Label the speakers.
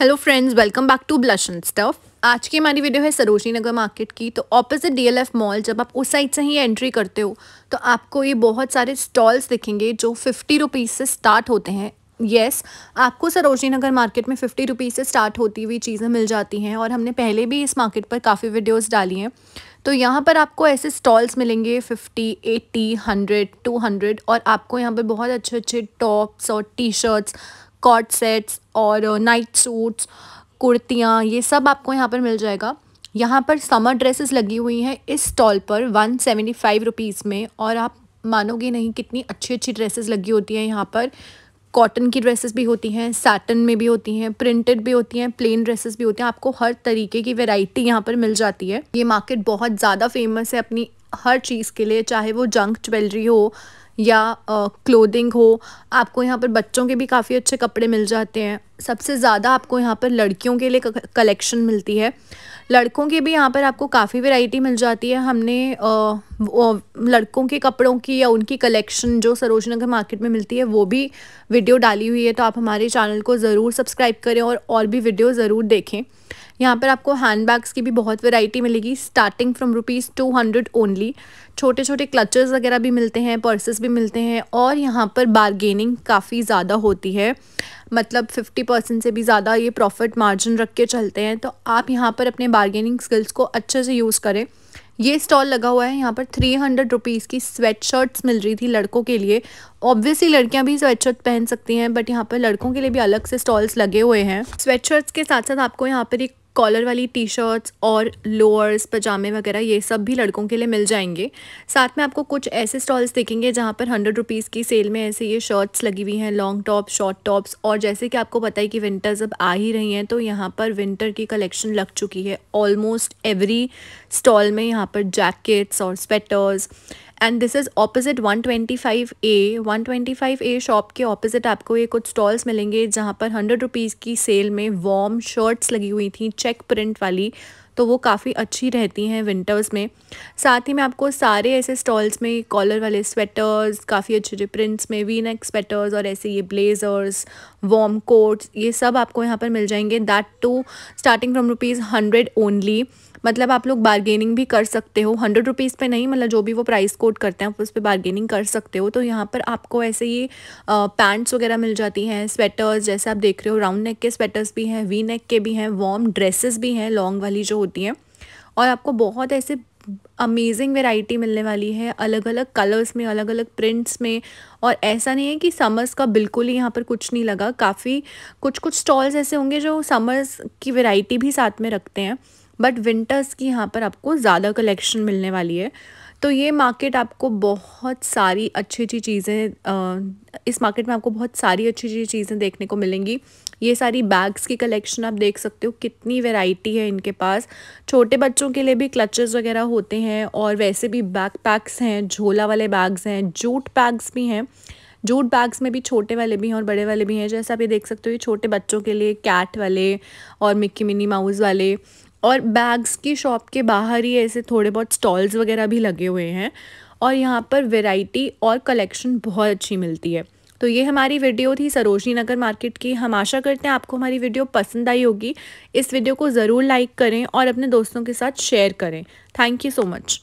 Speaker 1: hello friends welcome back to blush and stuff आज की हमारी वीडियो है सरोजनी नगर मार्केट की तो ऑपोजिट डीएलएफ मॉल जब आप उस साइड से ही एंट्री करते हो तो आपको ये बहुत सारे स्टॉल्स दिखेंगे जो फिफ्टी रुपीज़ से स्टार्ट होते हैं येस yes, आपको सरोजनी नगर मार्केट में फिफ्टी रुपीज़ से स्टार्ट होती हुई चीज़ें मिल जाती हैं और हमने पहले भी इस मार्केट पर काफ़ी वीडियोस डाली हैं तो यहाँ पर आपको ऐसे स्टॉल्स मिलेंगे fifty eighty hundred two hundred और आपको यहाँ पर बहुत अच्छे अच्छे टॉप्स और टी शर्ट्स कॉट सेट्स और नाइट सूट्स कुर्तियाँ ये सब आपको यहाँ पर मिल जाएगा यहाँ पर समर ड्रेसेस लगी हुई हैं इस स्टॉल पर वन सेवेंटी फाइव रुपीज़ में और आप मानोगे नहीं कितनी अच्छी अच्छी ड्रेसेस लगी होती हैं यहाँ पर कॉटन की ड्रेसेस भी होती हैं सैटन में भी होती हैं प्रिंटेड भी होती हैं प्लेन ड्रेसेस भी होती हैं आपको हर तरीके की वेराइटी यहाँ पर मिल जाती है ये मार्केट बहुत ज़्यादा फेमस है अपनी हर चीज़ के लिए चाहे वो जंक ज्वेलरी हो या क्लोदिंग हो आपको यहाँ पर बच्चों के भी काफ़ी अच्छे कपड़े मिल जाते हैं सबसे ज़्यादा आपको यहाँ पर लड़कियों के लिए कलेक्शन मिलती है लड़कों के भी यहाँ पर आपको काफ़ी वैरायटी मिल जाती है हमने आ, लड़कों के कपड़ों की या उनकी कलेक्शन जो सरोज नगर मार्केट में मिलती है वो भी वीडियो डाली हुई है तो आप हमारे चैनल को ज़रूर सब्सक्राइब करें और और भी वीडियो ज़रूर देखें यहाँ पर आपको हैंड बैग्स की भी बहुत वैरायटी मिलेगी starting from rupees two hundred only छोटे छोटे क्लचर्स वगैरह भी मिलते हैं पर्सेस भी मिलते हैं और यहाँ पर बारगेनिंग काफ़ी ज़्यादा होती है मतलब फिफ्टी परसेंट से भी ज़्यादा ये प्रॉफिट मार्जिन रख के चलते हैं तो आप यहाँ पर अपने बारगेनिंग स्किल्स को अच्छे से यूज़ करें ये स्टॉल लगा हुआ है यहाँ पर थ्री हंड्रेड रुपीज़ की स्वेट शर्ट्स मिल रही थी लड़कों के लिए ऑब्वियसली लड़कियाँ भी स्वेट शर्ट पहन सकती हैं बट यहाँ पर लड़कों के लिए भी अलग से स्टॉल्स लगे हुए हैं स्वेट शर्ट्स के साथ साथ आपको यहाँ पर एक कॉलर वाली टी शर्ट्स और लोअर्स पजामे वगैरह ये सब भी लड़कों के लिए मिल जाएंगे साथ में आपको कुछ ऐसे स्टॉल्स देखेंगे जहाँ पर हंड्रेड रुपीज़ की सेल में ऐसे ये शर्ट्स लगी हुई हैं लॉन्ग टॉप शॉर्ट टॉप्स और जैसे कि आपको पता है कि विंटर्स अब आ ही रही हैं तो यहाँ पर विंटर की कलेक्शन लग चुकी है ऑलमोस्ट एवरी स्टॉल में यहाँ पर जैकेट्स और sweaters and this is opposite A 125 A shop के ऑपोजिट आपको ये कुछ स्टॉल्स मिलेंगे जहाँ पर हंड्रेड रुपीज़ की सेल में वॉर्म शर्ट्स लगी हुई थी चेक प्रिंट वाली तो वो काफ़ी अच्छी रहती हैं विंटर्स में साथ ही मैं आपको सारे ऐसे स्टॉल्स में कॉलर वाले स्वेटर्स काफ़ी अच्छे अच्छे प्रिंट्स में वी नेक स्वेटर्स और ऐसे ये ब्लेजर्स वॉम कोट्स ये सब आपको यहाँ पर मिल जाएंगे that too starting from rupees hundred only मतलब आप लोग बार्गेनिंग भी कर सकते हो हंड्रेड रुपीज़ पे नहीं मतलब जो भी वो प्राइस कोट करते हैं आप उस पर बार्गेनिंग कर सकते हो तो यहाँ पर आपको ऐसे ये पैंट्स वगैरह मिल जाती हैं स्वेटर्स जैसे आप देख रहे हो राउंड नेक के स्वेटर्स भी हैं वी नेक के भी हैं वॉम ड्रेसेस भी हैं लॉन्ग वाली जो होती हैं और आपको बहुत ऐसे अमेजिंग वेराइटी मिलने वाली है अलग अलग कलर्स में अलग अलग प्रिंट्स में और ऐसा नहीं है कि समर्स का बिल्कुल ही यहाँ पर कुछ नहीं लगा काफ़ी कुछ कुछ स्टॉल्स ऐसे होंगे जो समर्स की वेराइटी भी साथ में रखते हैं बट विंटर्स की यहाँ पर आपको ज़्यादा कलेक्शन मिलने वाली है तो ये मार्केट आपको बहुत सारी अच्छी अच्छी चीज़ें इस मार्केट में आपको बहुत सारी अच्छी अच्छी चीज़ें देखने को मिलेंगी ये सारी बैग्स की कलेक्शन आप देख सकते हो कितनी वैरायटी है इनके पास छोटे बच्चों के लिए भी क्लचेस वगैरह होते हैं और वैसे भी बैक पैक्स हैं झोला वाले बैग्स हैं जूट बैग्स भी हैं जूट बैग्स में भी छोटे वाले भी हैं और बड़े वाले भी हैं जैसे आप ये देख सकते हो ये छोटे बच्चों के लिए कैट वाले और मिक्की मिनी माउस वाले और बैग्स की शॉप के बाहर ही ऐसे थोड़े बहुत स्टॉल्स वगैरह भी लगे हुए हैं और यहाँ पर वेराइटी और कलेक्शन बहुत अच्छी मिलती है तो ये हमारी वीडियो थी सरोजनी नगर मार्केट की हम आशा करते हैं आपको हमारी वीडियो पसंद आई होगी इस वीडियो को ज़रूर लाइक करें और अपने दोस्तों के साथ शेयर करें थैंक यू सो मच